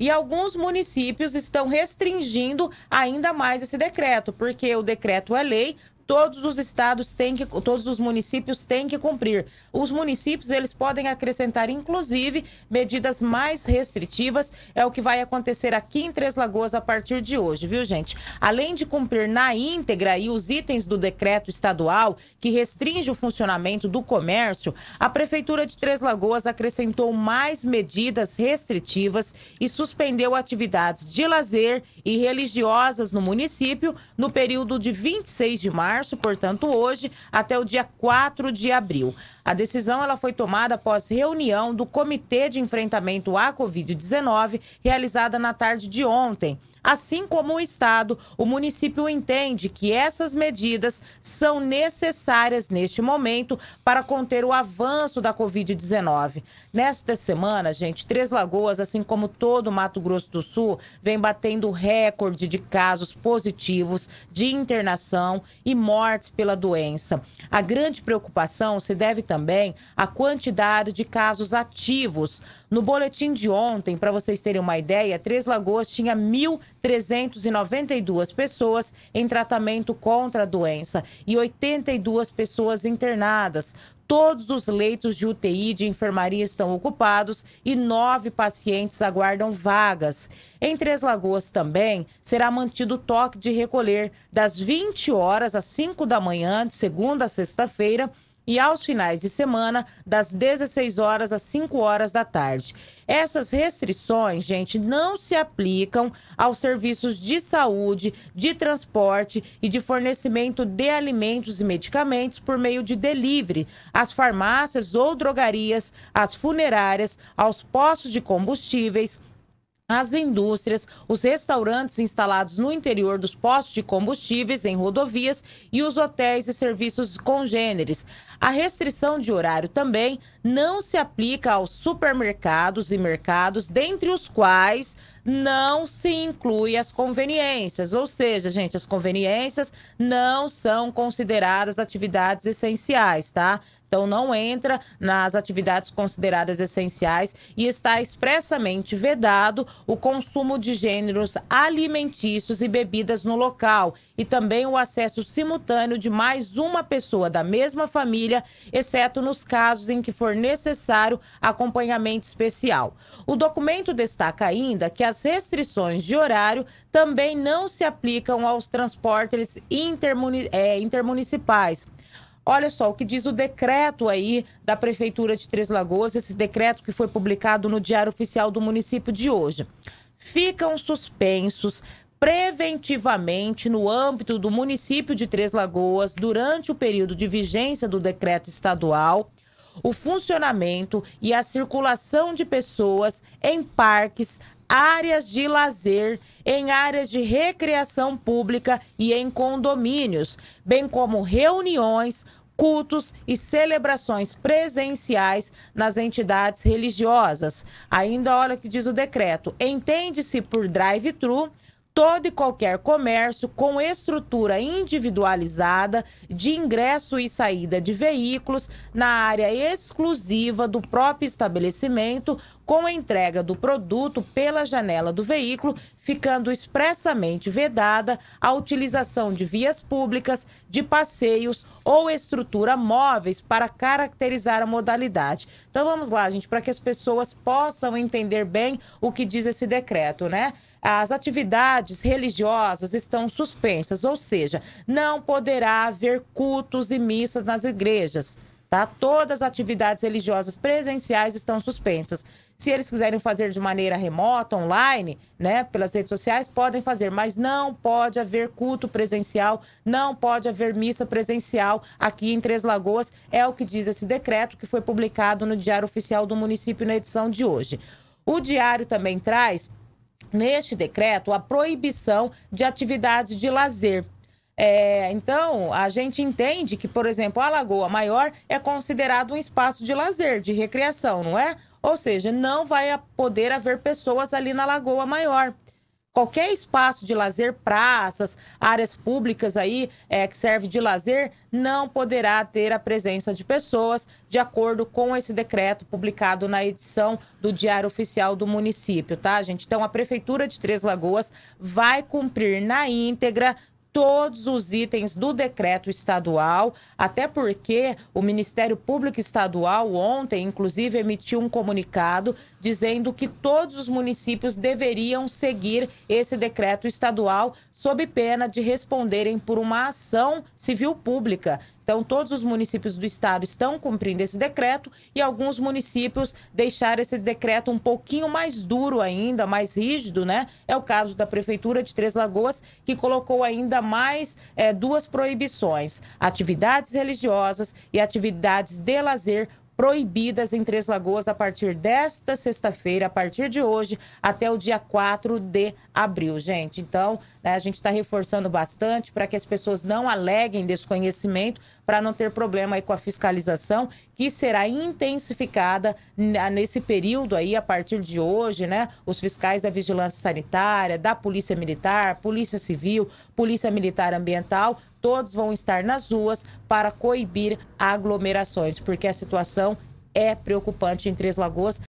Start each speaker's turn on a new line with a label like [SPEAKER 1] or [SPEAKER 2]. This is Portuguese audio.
[SPEAKER 1] E alguns municípios estão restringindo ainda mais esse decreto, porque o decreto é lei, todos os estados têm que, todos os municípios têm que cumprir. Os municípios, eles podem acrescentar, inclusive, medidas mais restritivas. É o que vai acontecer aqui em Três Lagoas a partir de hoje, viu, gente? Além de cumprir na íntegra os itens do decreto estadual que restringe o funcionamento do comércio, a Prefeitura de Três Lagoas acrescentou mais medidas restritivas e suspendeu atividades de lazer e religiosas no município no período de 26 de março março, portanto, hoje, até o dia 4 de abril. A decisão ela foi tomada após reunião do Comitê de Enfrentamento à Covid-19, realizada na tarde de ontem. Assim como o Estado, o município entende que essas medidas são necessárias neste momento para conter o avanço da Covid-19. Nesta semana, gente, Três Lagoas, assim como todo o Mato Grosso do Sul, vem batendo recorde de casos positivos, de internação e mortes mortes pela doença. A grande preocupação se deve também à quantidade de casos ativos. No boletim de ontem, para vocês terem uma ideia, Três Lagoas tinha 1.392 pessoas em tratamento contra a doença e 82 pessoas internadas. Todos os leitos de UTI de enfermaria estão ocupados e nove pacientes aguardam vagas. Em Três Lagoas também será mantido o toque de recolher das 20 horas às 5 da manhã, de segunda a sexta-feira, e aos finais de semana, das 16 horas às 5 horas da tarde. Essas restrições, gente, não se aplicam aos serviços de saúde, de transporte e de fornecimento de alimentos e medicamentos por meio de delivery, às farmácias ou drogarias, às funerárias, aos postos de combustíveis as indústrias, os restaurantes instalados no interior dos postos de combustíveis em rodovias e os hotéis e serviços congêneres. A restrição de horário também não se aplica aos supermercados e mercados, dentre os quais não se inclui as conveniências. Ou seja, gente, as conveniências não são consideradas atividades essenciais, tá? Então, não entra nas atividades consideradas essenciais e está expressamente vedado o consumo de gêneros alimentícios e bebidas no local e também o acesso simultâneo de mais uma pessoa da mesma família, exceto nos casos em que for necessário acompanhamento especial. O documento destaca ainda que as restrições de horário também não se aplicam aos transportes intermuni é, intermunicipais. Olha só o que diz o decreto aí da Prefeitura de Três Lagoas, esse decreto que foi publicado no Diário Oficial do município de hoje. Ficam suspensos preventivamente no âmbito do município de Três Lagoas, durante o período de vigência do decreto estadual, o funcionamento e a circulação de pessoas em parques, áreas de lazer, em áreas de recreação pública e em condomínios, bem como reuniões, cultos e celebrações presenciais nas entidades religiosas. Ainda olha que diz o decreto, entende-se por drive-thru todo e qualquer comércio com estrutura individualizada de ingresso e saída de veículos na área exclusiva do próprio estabelecimento, com a entrega do produto pela janela do veículo, ficando expressamente vedada a utilização de vias públicas, de passeios ou estrutura móveis para caracterizar a modalidade. Então vamos lá, gente, para que as pessoas possam entender bem o que diz esse decreto, né? as atividades religiosas estão suspensas, ou seja, não poderá haver cultos e missas nas igrejas. Tá? Todas as atividades religiosas presenciais estão suspensas. Se eles quiserem fazer de maneira remota, online, né, pelas redes sociais, podem fazer, mas não pode haver culto presencial, não pode haver missa presencial aqui em Três Lagoas, é o que diz esse decreto que foi publicado no Diário Oficial do município na edição de hoje. O diário também traz neste decreto a proibição de atividades de lazer. É, então, a gente entende que, por exemplo, a Lagoa Maior é considerado um espaço de lazer, de recreação, não é? Ou seja, não vai poder haver pessoas ali na Lagoa Maior qualquer espaço de lazer, praças, áreas públicas aí é, que serve de lazer, não poderá ter a presença de pessoas, de acordo com esse decreto publicado na edição do Diário Oficial do município, tá, gente? Então, a Prefeitura de Três Lagoas vai cumprir na íntegra todos os itens do decreto estadual, até porque o Ministério Público Estadual ontem, inclusive, emitiu um comunicado dizendo que todos os municípios deveriam seguir esse decreto estadual sob pena de responderem por uma ação civil pública então, todos os municípios do estado estão cumprindo esse decreto e alguns municípios deixaram esse decreto um pouquinho mais duro ainda, mais rígido, né? É o caso da Prefeitura de Três Lagoas, que colocou ainda mais é, duas proibições: atividades religiosas e atividades de lazer proibidas em Três Lagoas a partir desta sexta-feira, a partir de hoje, até o dia 4 de abril, gente. Então, né, a gente está reforçando bastante para que as pessoas não aleguem desconhecimento, para não ter problema aí com a fiscalização, que será intensificada nesse período aí, a partir de hoje, né? Os fiscais da Vigilância Sanitária, da Polícia Militar, Polícia Civil, Polícia Militar Ambiental todos vão estar nas ruas para coibir aglomerações, porque a situação é preocupante em Três Lagoas.